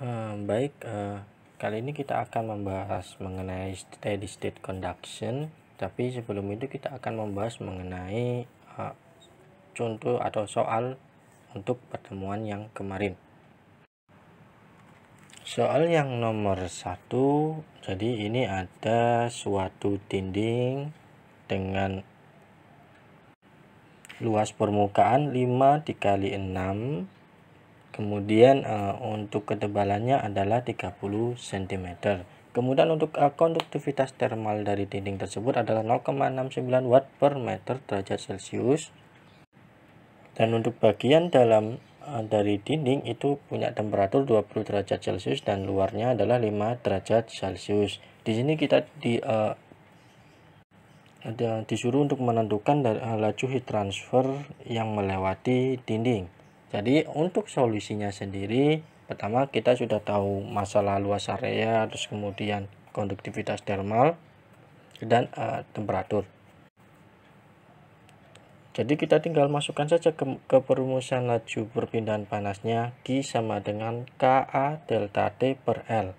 Hmm, baik, uh, kali ini kita akan membahas mengenai steady state conduction, tapi sebelum itu kita akan membahas mengenai uh, contoh atau soal untuk pertemuan yang kemarin. Soal yang nomor satu, jadi ini ada suatu dinding dengan luas permukaan 5 dikali 6 kemudian uh, untuk ketebalannya adalah 30 cm kemudian untuk uh, konduktivitas termal dari dinding tersebut adalah 0,69 watt per meter derajat celcius dan untuk bagian dalam uh, dari dinding itu punya temperatur 20 derajat celcius dan luarnya adalah 5 derajat celcius di sini kita di uh, ada disuruh untuk menentukan laju heat transfer yang melewati dinding jadi untuk solusinya sendiri, pertama kita sudah tahu masalah luas area, terus kemudian konduktivitas thermal dan uh, temperatur. Jadi kita tinggal masukkan saja ke, ke perumusan laju perpindahan panasnya Q sama dengan KA delta T per L.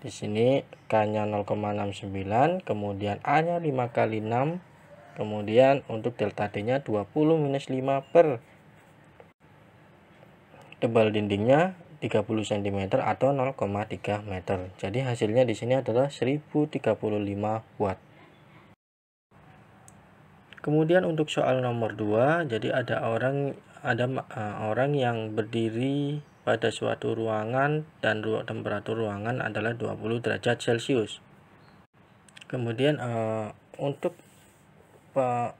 Di sini K-nya 0,69, kemudian A-nya 5 kali 6, kemudian untuk delta T-nya 20 minus 5 per tebal dindingnya 30 cm atau 0,3 meter. Jadi hasilnya di sini adalah 1035 watt. Kemudian untuk soal nomor 2, jadi ada orang ada uh, orang yang berdiri pada suatu ruangan dan ru temperatur ruangan adalah 20 derajat Celcius. Kemudian uh, untuk uh,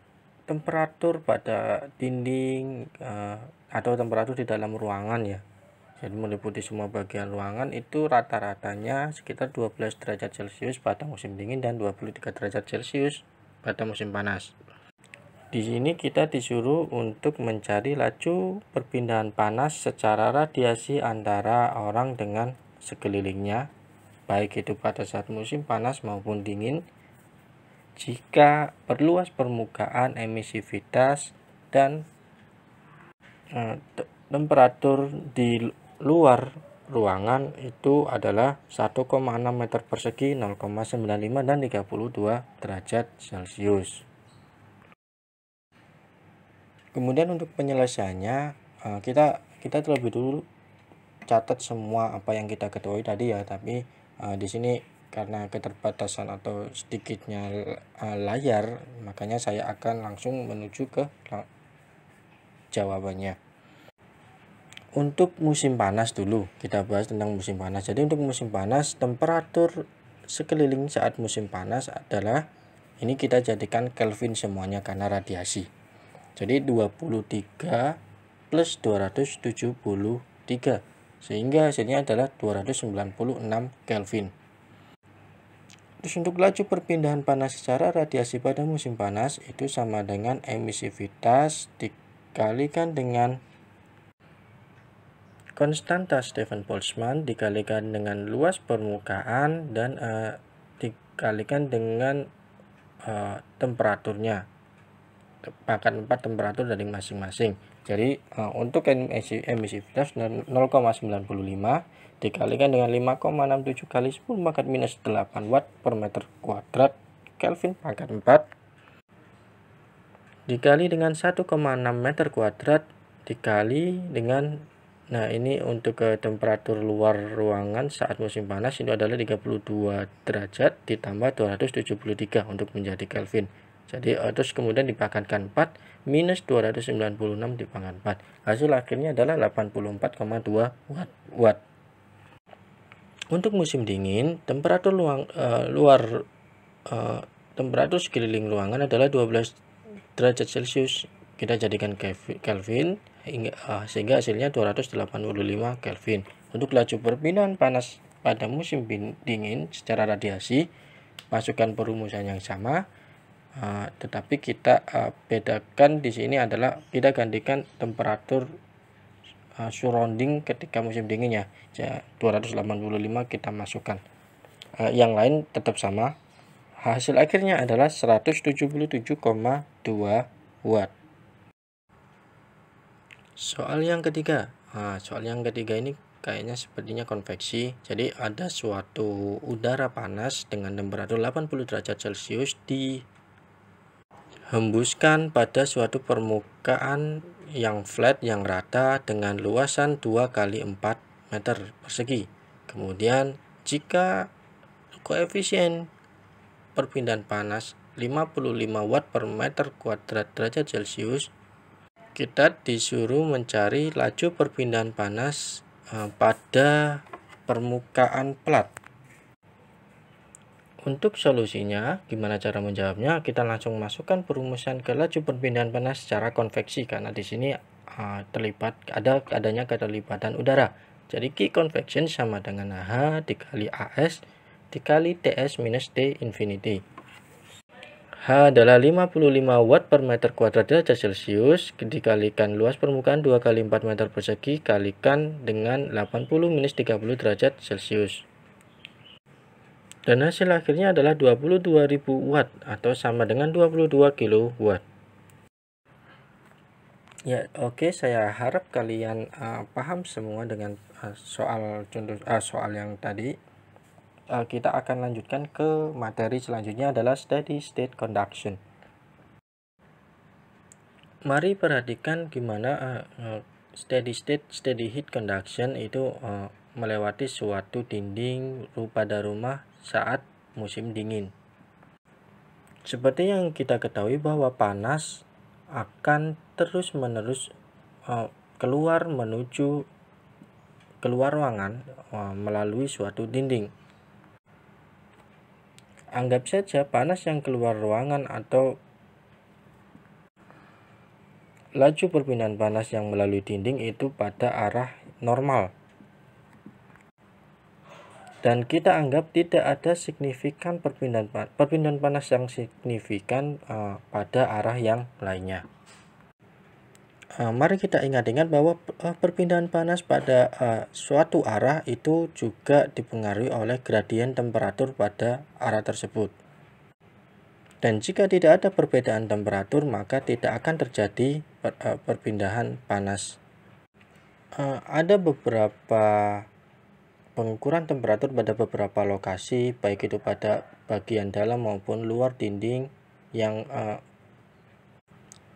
temperatur pada dinding uh, atau temperatur di dalam ruangan ya jadi meliputi semua bagian ruangan itu rata-ratanya sekitar 12 derajat celcius pada musim dingin dan 23 derajat celcius pada musim panas di sini kita disuruh untuk mencari laju perpindahan panas secara radiasi antara orang dengan sekelilingnya baik itu pada saat musim panas maupun dingin jika perluas permukaan emisivitas dan eh, temperatur di luar ruangan itu adalah 1,6 meter persegi 0,95 dan 32 derajat celcius kemudian untuk penyelesaiannya eh, kita kita terlebih dulu catat semua apa yang kita ketahui tadi ya tapi eh, di sini karena keterbatasan atau sedikitnya eh, layar makanya saya akan langsung menuju ke jawabannya untuk musim panas dulu kita bahas tentang musim panas jadi untuk musim panas temperatur sekeliling saat musim panas adalah ini kita jadikan Kelvin semuanya karena radiasi jadi 23 plus 273 sehingga hasilnya adalah 296 Kelvin Terus untuk laju perpindahan panas secara radiasi pada musim panas itu sama dengan emisivitas dikalikan dengan konstanta Stefan Boltzmann dikalikan dengan luas permukaan dan uh, dikalikan dengan uh, temperaturnya pakan empat temperatur dari masing-masing. Jadi uh, untuk emisi emisivitas 0,95 dikalikan dengan 5,67 kali 10 pangkat minus 8 watt per meter kuadrat Kelvin pangkat 4 dikali dengan 1,6 meter kuadrat dikali dengan nah ini untuk ke temperatur luar ruangan saat musim panas itu adalah 32 derajat ditambah 273 untuk menjadi Kelvin jadi eh, terus kemudian dipangkatkan 4 minus 296 dipangkat 4 hasil akhirnya adalah 84,2 watt, watt. Untuk musim dingin, temperatur luang, uh, luar uh, temperatur sekeliling ruangan adalah 12 derajat Celcius. Kita jadikan Kelvin eh, sehingga hasilnya 285 Kelvin. Untuk laju perpindahan panas pada musim dingin secara radiasi, masukkan perumusan yang sama, uh, tetapi kita uh, bedakan di sini adalah kita gantikan temperatur Uh, surrounding ketika musim dingin ya. 285 kita masukkan uh, yang lain tetap sama hasil akhirnya adalah 177,2 watt soal yang ketiga ah, soal yang ketiga ini kayaknya sepertinya konveksi jadi ada suatu udara panas dengan temperatur 80 derajat celcius dihembuskan pada suatu permukaan yang flat yang rata dengan luasan 2 kali 4 meter persegi. Kemudian jika koefisien perpindahan panas 55 watt per meter kuadrat derajat Celcius, kita disuruh mencari laju perpindahan panas eh, pada permukaan plat. Untuk solusinya, gimana cara menjawabnya? Kita langsung masukkan perumusan ke laju perpindahan panas secara konveksi karena di sini uh, terlibat ada adanya keterlibatan udara. Jadi Q convection sama dengan H dikali AS dikali TS minus T infinity. H adalah 55 watt per meter kuadrat derajat Celcius dikalikan luas permukaan 2 kali 4 meter persegi kalikan dengan 80 minus 30 derajat Celcius. Dan hasil akhirnya adalah 22.000 watt atau sama dengan 22 kilowatt. Ya, oke, okay, saya harap kalian uh, paham semua dengan uh, soal contoh uh, soal yang tadi. Uh, kita akan lanjutkan ke materi selanjutnya adalah steady state conduction. Mari perhatikan gimana uh, steady state steady heat conduction itu uh, melewati suatu dinding rupa rumah saat musim dingin. Seperti yang kita ketahui bahwa panas akan terus-menerus eh, keluar menuju keluar ruangan eh, melalui suatu dinding. Anggap saja panas yang keluar ruangan atau laju perpindahan panas yang melalui dinding itu pada arah normal dan kita anggap tidak ada signifikan perpindahan panas, perpindahan panas yang signifikan uh, pada arah yang lainnya. Uh, mari kita ingat-ingat bahwa uh, perpindahan panas pada uh, suatu arah itu juga dipengaruhi oleh gradien temperatur pada arah tersebut. Dan jika tidak ada perbedaan temperatur, maka tidak akan terjadi per, uh, perpindahan panas. Uh, ada beberapa Pengukuran temperatur pada beberapa lokasi, baik itu pada bagian dalam maupun luar dinding yang uh,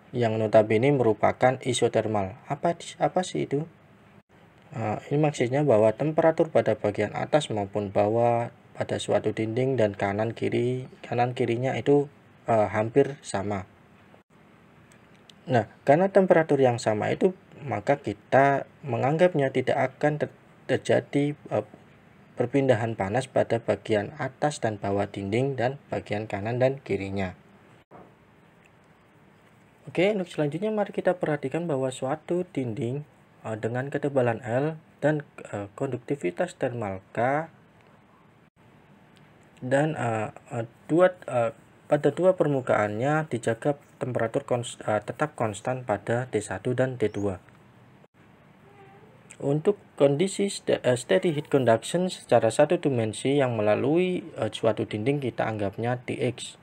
yang notabene merupakan isotermal. Apa apa sih itu? Uh, ini maksudnya bahwa temperatur pada bagian atas maupun bawah pada suatu dinding dan kanan kiri kanan kirinya itu uh, hampir sama. Nah, karena temperatur yang sama itu maka kita menganggapnya tidak akan terjadi eh, perpindahan panas pada bagian atas dan bawah dinding dan bagian kanan dan kirinya. Oke, untuk selanjutnya mari kita perhatikan bahwa suatu dinding eh, dengan ketebalan L dan eh, konduktivitas termal K dan dua pada dua permukaannya dijaga temperatur konst, tetap konstan pada D1 dan D2. Untuk kondisi eh, steady heat conduction secara satu dimensi yang melalui eh, suatu dinding kita anggapnya dx.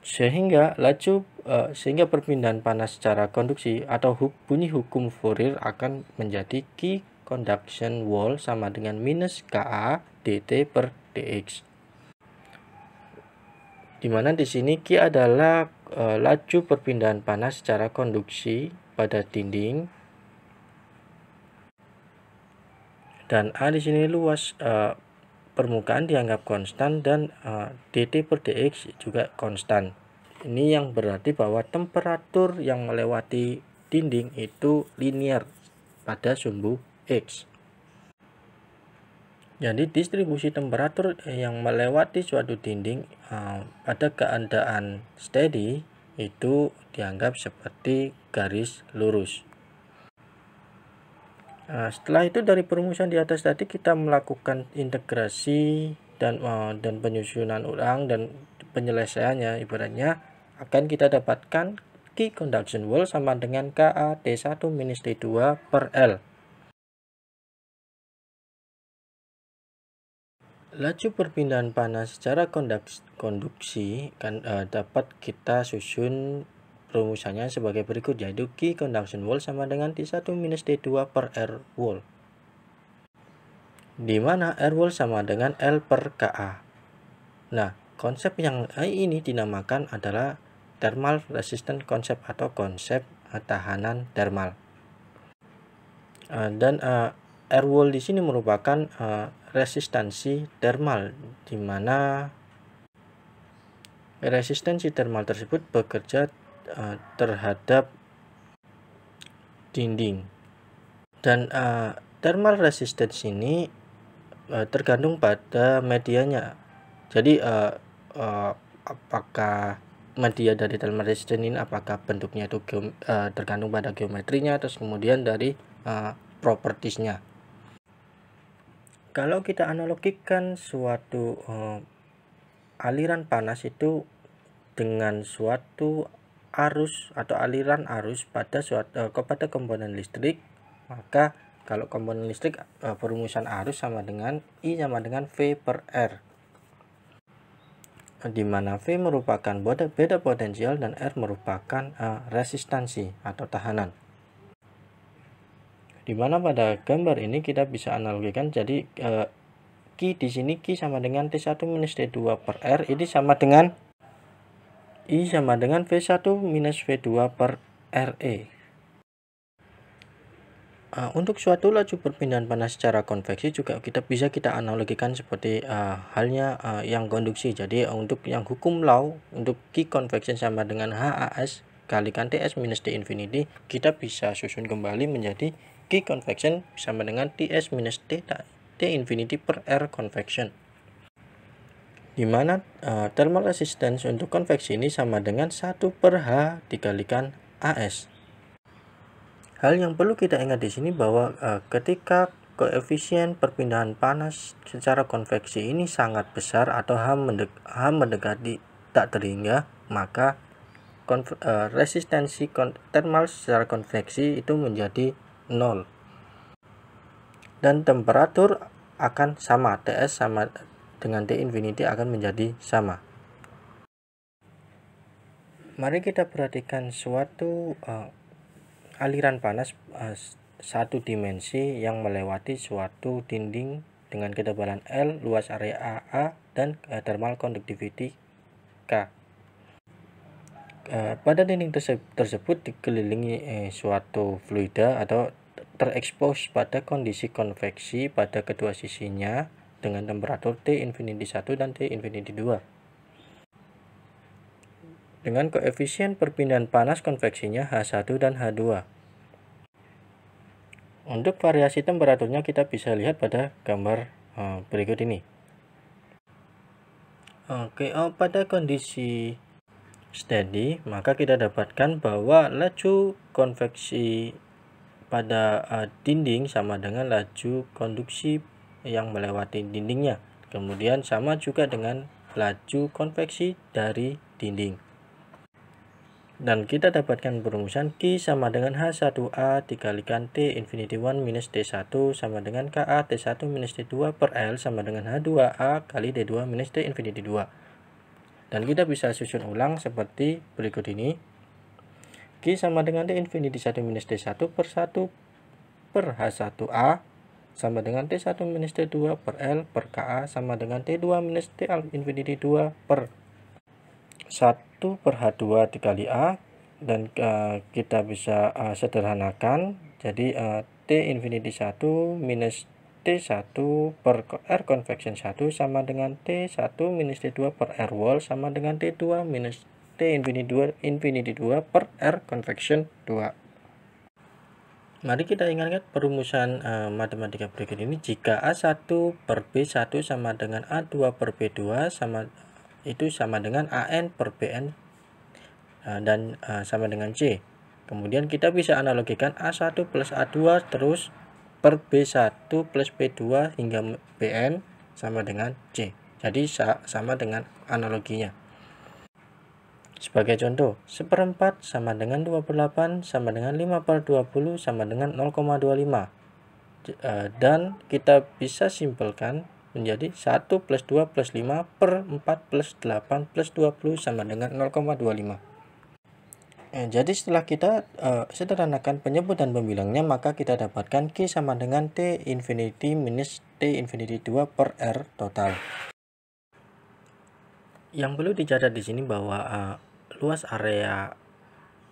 Sehingga laju eh, sehingga perpindahan panas secara konduksi atau bunyi hukum Fourier akan menjadi Q conduction wall sama dengan minus Ka dt per dx. Dimana di sini Q adalah laju perpindahan panas secara konduksi pada dinding dan A di sini luas e, permukaan dianggap konstan dan e, dt per dx juga konstan ini yang berarti bahwa temperatur yang melewati dinding itu linear pada sumbu x jadi distribusi temperatur yang melewati suatu dinding e, pada keadaan steady itu dianggap seperti garis lurus Nah, setelah itu dari perumusan di atas tadi kita melakukan integrasi dan uh, dan penyusunan ulang dan penyelesaiannya ibaratnya akan kita dapatkan key conduction wall sama dengan KA t 1 minus t 2 per L. Laju perpindahan panas secara konduksi kan, uh, dapat kita susun Rumusannya sebagai berikut yaitu Q conduction wall sama dengan T1 minus T2 per R wall. Di R wall sama dengan L per KA. Nah, konsep yang ini dinamakan adalah thermal resistant konsep atau konsep tahanan thermal. Eh, dan eh, r wall di sini merupakan eh, resistansi thermal di mana resistensi thermal tersebut bekerja uh, terhadap dinding dan uh, thermal resistance ini uh, tergantung pada medianya jadi uh, uh, apakah media dari thermal resistance ini apakah bentuknya itu geom, uh, tergantung pada geometrinya terus kemudian dari uh, propertiesnya kalau kita analogikan suatu uh, aliran panas itu dengan suatu arus atau aliran arus pada suatu eh, kepada komponen listrik maka kalau komponen listrik eh, perumusan arus sama dengan I sama dengan V per R di mana V merupakan beda, beda potensial dan R merupakan eh, resistansi atau tahanan di mana pada gambar ini kita bisa analogikan jadi eh, Q di sini Q sama dengan T1 minus T2 per R ini sama dengan I sama dengan V1 minus V2 per RE. Uh, ah, untuk suatu laju perpindahan panas secara konveksi juga kita bisa kita analogikan seperti uh, halnya uh, yang konduksi. Jadi uh, untuk yang hukum law untuk Q convection sama dengan HAS kalikan TS minus T infinity kita bisa susun kembali menjadi Q convection sama dengan TS minus T, T infinity per R convection di mana uh, thermal resistance untuk konveksi ini sama dengan 1 per H dikalikan AS. Hal yang perlu kita ingat di sini bahwa uh, ketika koefisien perpindahan panas secara konveksi ini sangat besar atau H, mendek H mendekati tak terhingga, maka konf uh, resistensi kon thermal secara konveksi itu menjadi 0. Dan temperatur akan sama, TS sama dengan T infinity akan menjadi sama. Mari kita perhatikan suatu uh, aliran panas uh, satu dimensi yang melewati suatu dinding dengan ketebalan L, luas area A dan uh, thermal conductivity K. Uh, pada dinding terse tersebut dikelilingi eh, suatu fluida atau terekspos pada kondisi konveksi pada kedua sisinya dengan temperatur T infinity 1 dan T infinity 2. Dengan koefisien perpindahan panas konveksinya H1 dan H2. Untuk variasi temperaturnya kita bisa lihat pada gambar eh, berikut ini. Oke, oh, pada kondisi steady, maka kita dapatkan bahwa laju konveksi pada eh, dinding sama dengan laju konduksi yang melewati dindingnya. Kemudian sama juga dengan laju konveksi dari dinding. Dan kita dapatkan perumusan Q sama dengan H1A dikalikan T infinity 1 minus T1 sama dengan KA T1 minus T2 per L sama dengan H2A kali D2 minus T infinity 2. Dan kita bisa susun ulang seperti berikut ini. Q sama dengan T infinity 1 minus t 1 per 1 per H1A sama dengan T1 minus T2 per L per KA sama dengan T2 minus T al infinity 2 per 1 per H2 dikali A dan uh, kita bisa uh, sederhanakan jadi uh, T infinity 1 minus T1 per R convection 1 sama dengan T1 minus T2 per R wall sama dengan T2 minus T infinity 2, infinity 2 per R convection 2 Mari kita ingatkan perumusan uh, matematika berikut ini. Jika A1 per B1 sama dengan A2 per B2 sama itu sama dengan AN per BN uh, eh, dan uh, sama dengan C. Kemudian kita bisa analogikan A1 plus A2 terus per B1 plus B2 hingga BN sama dengan C. Jadi sama dengan analoginya. Sebagai contoh, seperempat sama dengan 28 sama dengan 5 per 20 sama dengan 0,25. E, dan kita bisa simpelkan menjadi 1 plus 2 plus 5 per 4 plus 8 plus 20 sama dengan 0,25. E, jadi setelah kita uh, sederhanakan penyebut dan pembilangnya, maka kita dapatkan Q sama dengan T infinity minus T infinity 2 per R total. Yang perlu dicatat di sini bahwa uh, luas area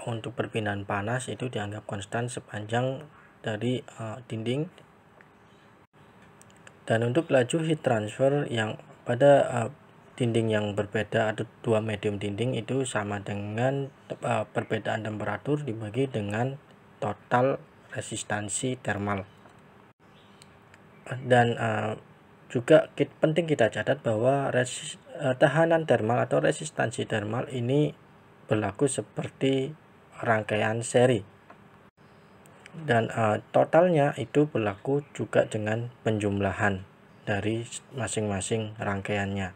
untuk perpindahan panas itu dianggap konstan sepanjang dari uh, dinding dan untuk laju heat transfer yang pada uh, dinding yang berbeda atau dua medium dinding itu sama dengan uh, perbedaan temperatur dibagi dengan total resistansi thermal dan uh, juga kita, penting kita catat bahwa resist, uh, tahanan thermal atau resistansi thermal ini berlaku seperti rangkaian seri dan uh, totalnya itu berlaku juga dengan penjumlahan dari masing-masing rangkaiannya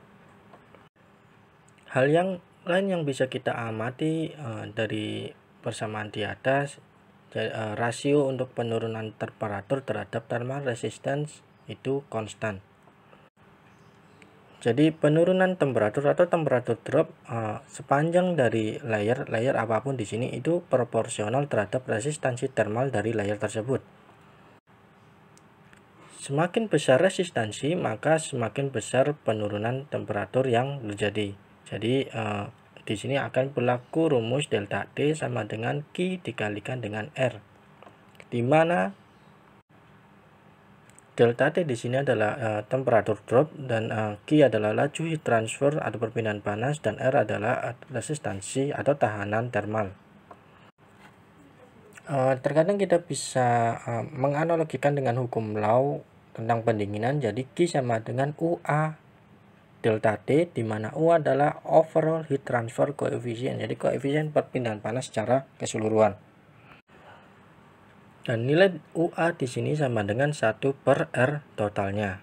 hal yang lain yang bisa kita amati uh, dari persamaan di atas ya, eh, rasio untuk penurunan temperatur terhadap thermal resistance itu konstan jadi penurunan temperatur atau temperatur drop uh, sepanjang dari layer-layer apapun di sini itu proporsional terhadap resistansi termal dari layer tersebut. Semakin besar resistansi, maka semakin besar penurunan temperatur yang terjadi. Jadi uh, di sini akan berlaku rumus delta T sama dengan Q dikalikan dengan R. Di mana delta T di sini adalah uh, temperatur drop dan uh, Q adalah laju heat transfer atau perpindahan panas dan R adalah eh, resistansi atau tahanan thermal. Uh, terkadang kita bisa uh, menganalogikan dengan hukum Law tentang pendinginan jadi Q sama dengan UA delta T di mana U adalah overall heat transfer coefficient jadi koefisien perpindahan panas secara keseluruhan dan nilai UA di sini sama dengan 1 per R totalnya.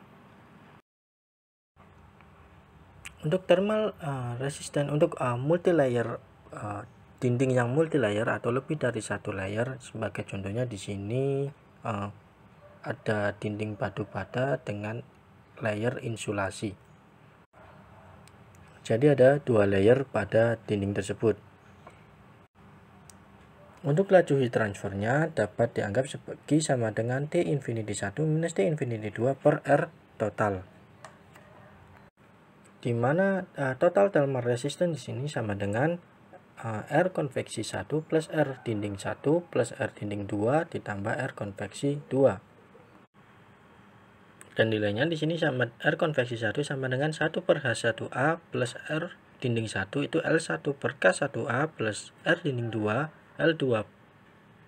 Untuk thermal uh, resisten untuk uh, multilayer uh, dinding yang multilayer atau lebih dari satu layer sebagai contohnya di sini uh, ada dinding batu bata dengan layer insulasi. Jadi ada dua layer pada dinding tersebut. Untuk laju heat transfernya dapat dianggap sebagai sama dengan T infinity 1 minus T infinity 2 per R total. Di mana uh, total thermal resistance di sini sama dengan uh, R konveksi 1 plus R dinding 1 plus R dinding 2 ditambah R konveksi 2 dan nilainya di sini sama R konveksi 1 sama dengan 1 per H1A plus R dinding 1 itu L1 per K1A plus R dinding 2 L2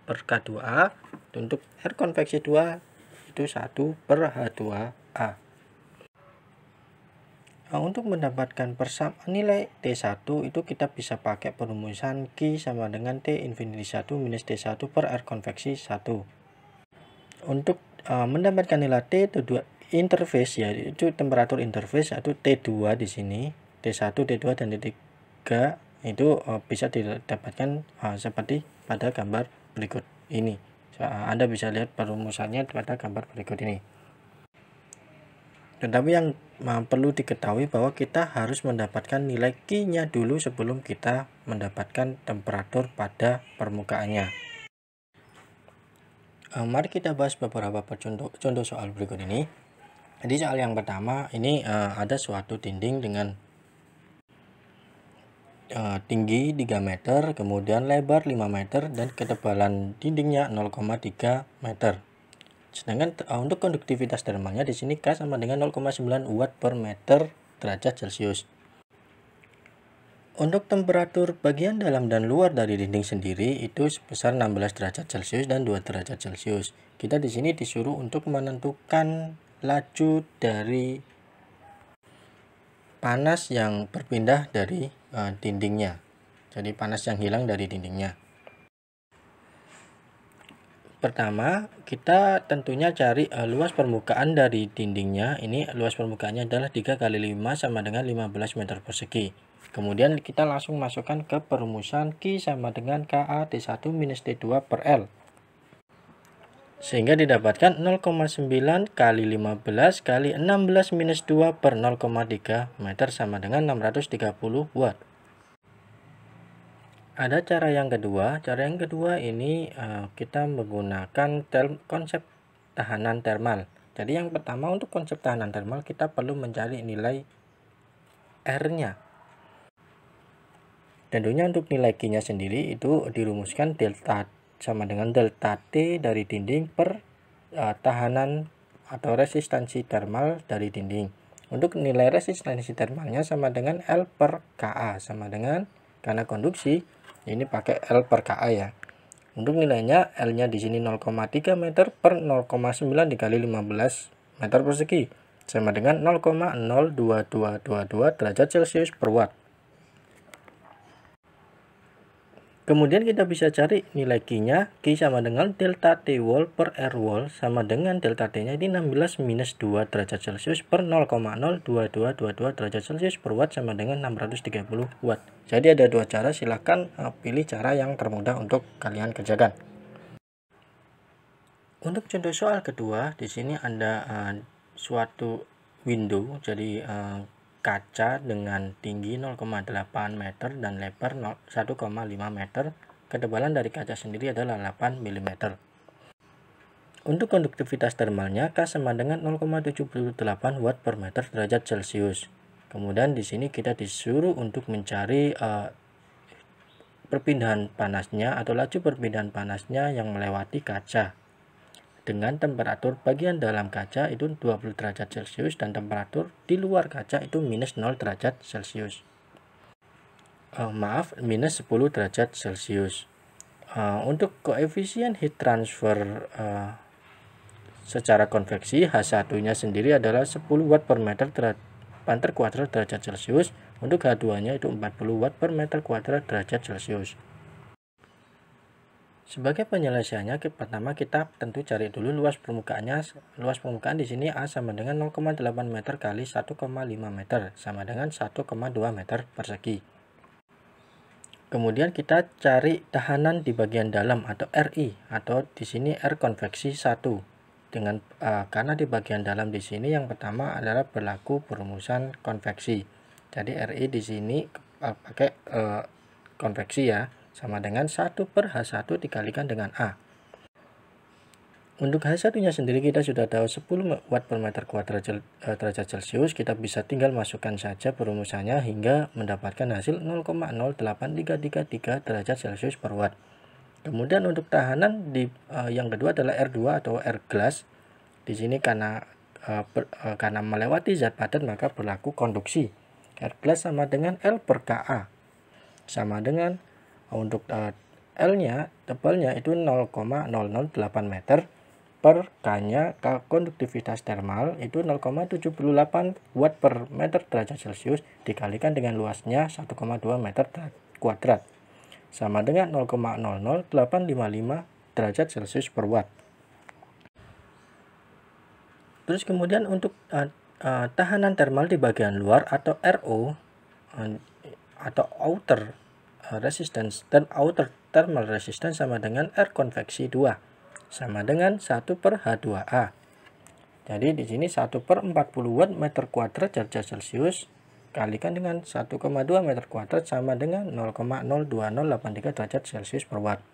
per K2A untuk R konveksi 2 itu 1 per H2A. Nah, untuk mendapatkan persamaan nilai T1 itu kita bisa pakai perumusan Q sama dengan T infinity 1 minus T1 per R konveksi 1. Untuk uh, mendapatkan nilai T itu dua interface ya, itu temperatur interface atau T2 di sini, T1, T2 dan T3 itu uh, bisa didapatkan uh, seperti pada gambar berikut ini so, uh, eh, Anda bisa lihat perumusannya pada gambar berikut ini tetapi yang uh, perlu diketahui bahwa kita harus mendapatkan nilai Q-nya dulu sebelum kita mendapatkan temperatur pada permukaannya uh, mari kita bahas beberapa contoh, contoh soal berikut ini jadi soal yang pertama ini uh, ada suatu dinding dengan Eh, tinggi 3 meter, kemudian lebar 5 meter, dan ketebalan dindingnya 0,3 meter. Sedangkan eh, untuk konduktivitas termalnya di sini K sama dengan 0,9 Watt per meter derajat Celcius. Untuk temperatur bagian dalam dan luar dari dinding sendiri itu sebesar 16 derajat Celcius dan 2 derajat Celcius. Kita di sini disuruh untuk menentukan laju dari panas yang berpindah dari Eh, dindingnya. Jadi panas yang hilang dari dindingnya. Pertama, kita tentunya cari uh, luas permukaan dari dindingnya. Ini luas permukaannya adalah 3 kali 5 sama dengan 15 meter persegi. Kemudian kita langsung masukkan ke perumusan Q sama dengan KA T1 minus T2 per L sehingga didapatkan 0,9 kali 15 kali 16 minus 2 per 0,3 meter sama dengan 630 watt ada cara yang kedua cara yang kedua ini uh, kita menggunakan term, konsep tahanan termal jadi yang pertama untuk konsep tahanan termal kita perlu mencari nilai R nya tentunya untuk nilai Q nya sendiri itu dirumuskan delta sama dengan delta T dari dinding per uh, tahanan atau resistansi termal dari dinding. Untuk nilai resistansi termalnya sama dengan L per KA, sama dengan karena konduksi ini pakai L per KA ya. Untuk nilainya L-nya di sini 0,3 meter per 0,9 dikali 15 meter persegi sama dengan 0,02222 derajat Celcius per watt. Kemudian kita bisa cari nilai Q-nya. Q sama dengan delta T wall per R wall sama dengan delta T-nya ini 16 minus 2 derajat Celcius per 0,02222 derajat Celcius per watt sama dengan 630 watt. Jadi ada dua cara, silahkan eh, pilih cara yang termudah untuk kalian kerjakan. Untuk contoh soal kedua, di sini ada uh, suatu window, jadi uh, kaca dengan tinggi 0,8 meter dan lebar 1,5 meter. Ketebalan dari kaca sendiri adalah 8 mm. Untuk konduktivitas termalnya, K sama dengan 0,78 watt per meter derajat Celcius. Kemudian di sini kita disuruh untuk mencari uh, perpindahan panasnya atau laju perpindahan panasnya yang melewati kaca dengan temperatur bagian dalam kaca itu 20 derajat celcius dan temperatur di luar kaca itu minus 0 derajat celcius uh, maaf minus 10 derajat celcius uh, untuk koefisien heat transfer uh, secara konveksi H1 nya sendiri adalah 10 watt per meter panter kuadrat derajat celcius untuk H2 nya itu 40 watt per meter kuadrat derajat celcius sebagai penyelesaiannya, pertama kita tentu cari dulu luas permukaannya. Luas permukaan di sini A sama dengan 0,8 meter kali 1,5 meter, sama dengan 1,2 meter persegi. Kemudian kita cari tahanan di bagian dalam atau RI, atau di sini R konveksi 1. Dengan, uh, karena di bagian dalam di sini yang pertama adalah berlaku perumusan konveksi. Jadi RI di sini uh, pakai uh, konveksi ya sama dengan 1 per H1 dikalikan dengan A. Untuk H1-nya sendiri kita sudah tahu 10 watt per meter kuadrat eh, derajat Celcius, kita bisa tinggal masukkan saja perumusannya hingga mendapatkan hasil 0,08333 derajat Celcius per watt. Kemudian untuk tahanan di uh, yang kedua adalah R2 atau R glass. Di sini karena uh, per, uh, karena melewati zat padat maka berlaku konduksi. R glass sama dengan L per Ka sama dengan Ah, untuk uh, L-nya, tebalnya itu 0,008 meter per K-nya konduktivitas termal itu 0,78 watt per meter derajat Celcius dikalikan dengan luasnya 1,2 meter kuadrat sama dengan 0,00855 derajat Celcius per watt. Terus kemudian untuk uh, uh, tahanan termal di bagian luar atau RO uh, atau outer Eh, resistance dan outer thermal resistance sama dengan R konveksi 2 sama dengan 1 per H2A jadi di sini 1 per 40 watt meter kuadrat derajat celcius kalikan dengan 1,2 meter kuadrat sama dengan 0,02083 derajat celcius per watt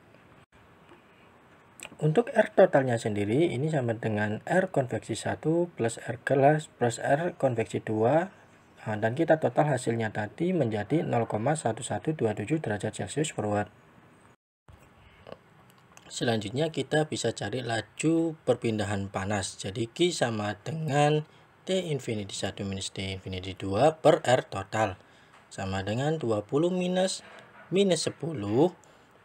untuk R totalnya sendiri ini sama dengan R konveksi 1 plus R gelas plus R konveksi 2 Nah, dan kita total hasilnya tadi menjadi 0,1127 derajat celcius per watt selanjutnya kita bisa cari laju perpindahan panas jadi Q sama dengan T infinity 1 minus T infinity 2 per R total sama dengan 20 minus minus 10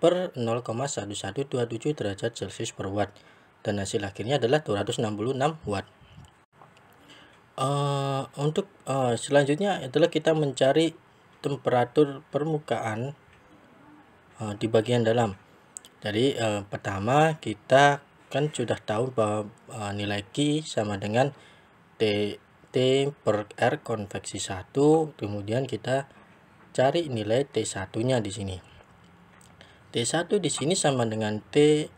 per 0,1127 derajat celcius per watt dan hasil akhirnya adalah 266 watt Uh, untuk uh, selanjutnya adalah kita mencari temperatur permukaan uh, di bagian dalam. Jadi uh, pertama kita kan sudah tahu bahwa uh, nilai Q sama dengan T, T per R konveksi 1. Kemudian kita cari nilai T1 nya di sini. T1 di sini sama dengan T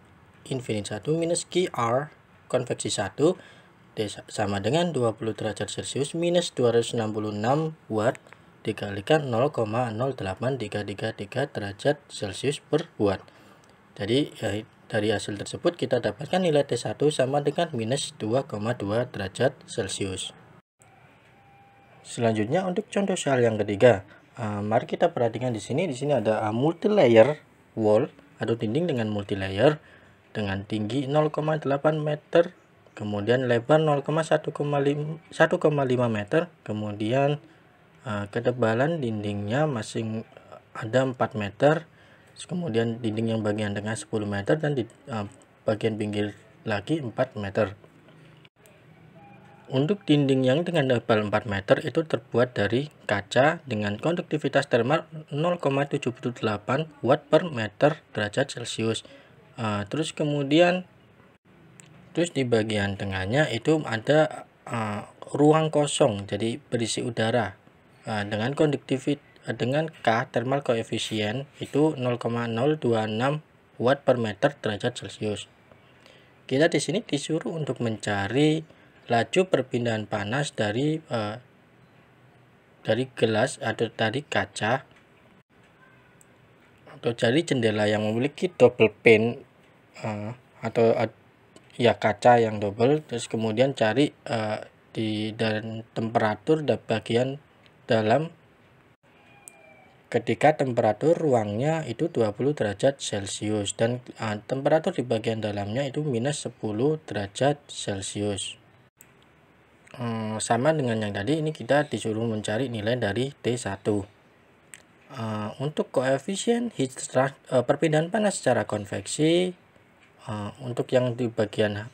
infinite 1 minus QR konveksi 1 D sama dengan 20 derajat Celcius minus 266 Watt dikalikan 0,08333 derajat Celcius per Watt. Jadi ya, dari hasil tersebut kita dapatkan nilai T1 sama dengan minus 2,2 derajat Celcius. Selanjutnya untuk contoh soal yang ketiga, uh, mari kita perhatikan di sini. Di sini ada uh, multilayer wall atau dinding dengan multilayer dengan tinggi 0,8 meter kemudian lebar 0,1,5 meter kemudian uh, ketebalan dindingnya masing eh, ada 4 meter kemudian dinding yang bagian tengah 10 meter dan di eh, bagian pinggir lagi 4 meter untuk dinding yang dengan tebal 4 meter itu terbuat dari kaca dengan konduktivitas termal 0,78 watt per meter derajat celcius terus kemudian terus di bagian tengahnya itu ada uh, ruang kosong jadi berisi udara uh, dengan konduktivitas eh, dengan K thermal koefisien itu 0,026 watt per meter derajat celcius kita di sini disuruh untuk mencari laju perpindahan panas dari uh, dari gelas atau dari kaca atau dari jendela yang memiliki double pane uh, atau ya kaca yang double terus kemudian cari uh, di dan temperatur dan bagian dalam ketika temperatur ruangnya itu 20 derajat celcius dan uh, temperatur di bagian dalamnya itu minus 10 derajat celcius hmm, sama dengan yang tadi ini kita disuruh mencari nilai dari T1 uh, eh, untuk koefisien heat uh, perpindahan panas secara konveksi Eh, untuk yang di bagian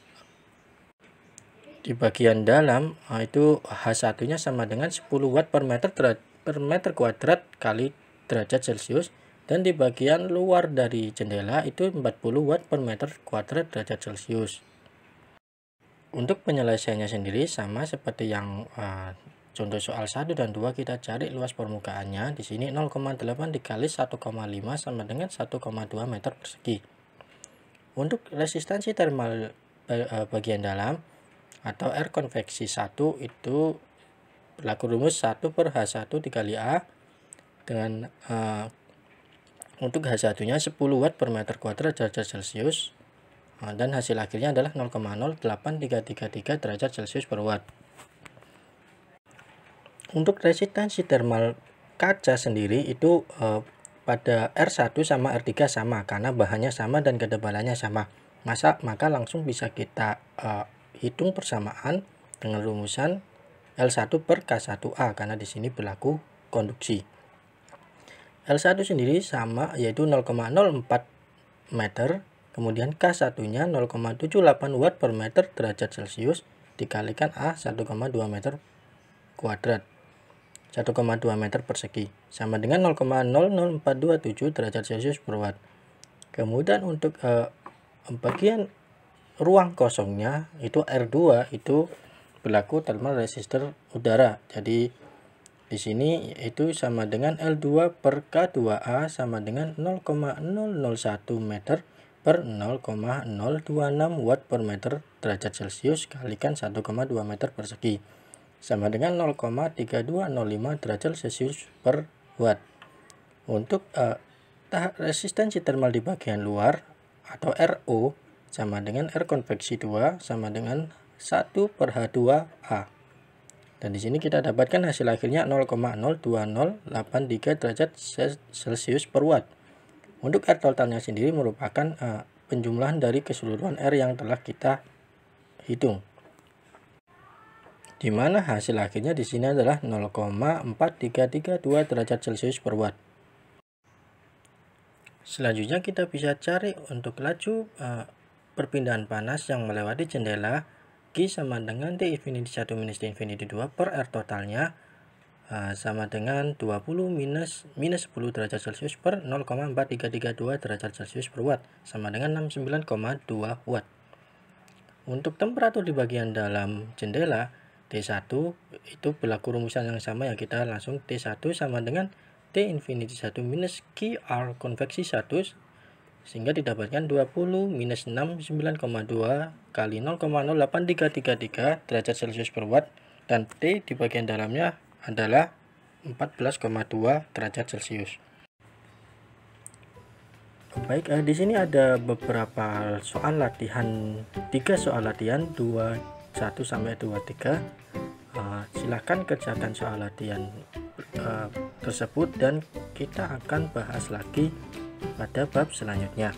di bagian dalam eh, itu H1 nya sama dengan 10 watt per meter per meter kuadrat kali derajat celcius dan di bagian luar dari jendela itu 40 watt per meter kuadrat derajat celcius untuk penyelesaiannya sendiri sama seperti yang uh, contoh soal 1 dan 2 kita cari luas permukaannya di sini 0,8 dikali 1,5 sama dengan 1,2 meter persegi untuk resistansi termal eh, eh, bagian dalam atau R konveksi 1 itu berlaku rumus 1 per H1 dikali A dengan uh, untuk H1-nya 10 watt per meter kuadrat derajat Celcius dan hasil akhirnya adalah 0,08333 derajat Celcius per watt. Untuk resistansi termal kaca sendiri itu uh, pada R1 sama R3 sama karena bahannya sama dan kedebalannya sama. Masa maka langsung bisa kita uh, hitung persamaan dengan rumusan L1 per K1A karena di sini berlaku konduksi. L1 sendiri sama yaitu 0,04 meter, kemudian K1-nya 0,78 watt per meter derajat Celcius dikalikan A 1,2 meter kuadrat. 1,2 meter persegi sama dengan 0,00427 derajat celcius per watt kemudian untuk eh, bagian ruang kosongnya itu R2 itu berlaku thermal resistor udara jadi di sini itu sama dengan L2 per K2A sama dengan 0,001 meter per 0,026 watt per meter derajat celcius kalikan 1,2 meter persegi sama dengan 0,3205 derajat Celcius per watt. Untuk uh, eh, tahap resistensi termal di bagian luar atau RO sama dengan R konveksi 2 sama dengan 1 per H2A. Dan di sini kita dapatkan hasil akhirnya 0,02083 derajat Celcius per watt. Untuk R totalnya sendiri merupakan uh, penjumlahan dari keseluruhan R yang telah kita hitung di mana hasil akhirnya di sini adalah 0,4332 derajat Celcius per watt. Selanjutnya kita bisa cari untuk laju uh, perpindahan panas yang melewati jendela Q sama dengan T infinity 1 minus T infinity 2 per R totalnya uh, sama dengan 20 minus, minus 10 derajat Celcius per 0,4332 derajat Celcius per watt sama dengan 69,2 watt. Untuk temperatur di bagian dalam jendela T1 itu berlaku rumusan yang sama ya kita langsung T1 sama dengan T infinity 1 minus QR konveksi 1 sehingga didapatkan 20 minus 69,2 kali 0,08333 derajat celcius per watt dan T di bagian dalamnya adalah 14,2 derajat celcius baik eh, di sini ada beberapa soal latihan tiga soal latihan dua 1 sampai 2 3 eh, silahkan kerjakan soal latihan eh, tersebut dan kita akan bahas lagi pada bab selanjutnya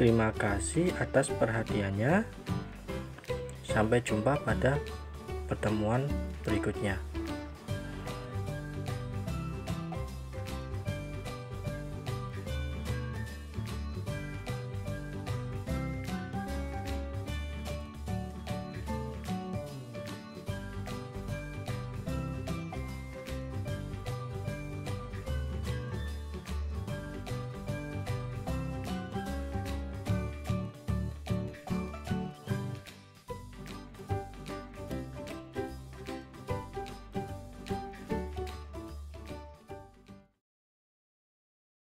terima kasih atas perhatiannya sampai jumpa pada pertemuan berikutnya